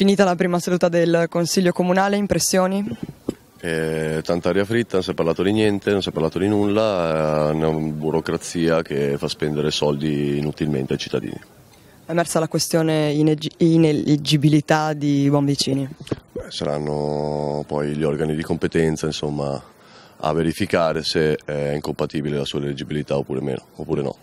Finita la prima seduta del Consiglio Comunale, impressioni? Eh, tanta aria fritta, non si è parlato di niente, non si è parlato di nulla, eh, è una burocrazia che fa spendere soldi inutilmente ai cittadini. È emersa la questione ineleggibilità di Bonvicini? Beh, saranno poi gli organi di competenza insomma, a verificare se è incompatibile la sua eleggibilità oppure, meno, oppure no.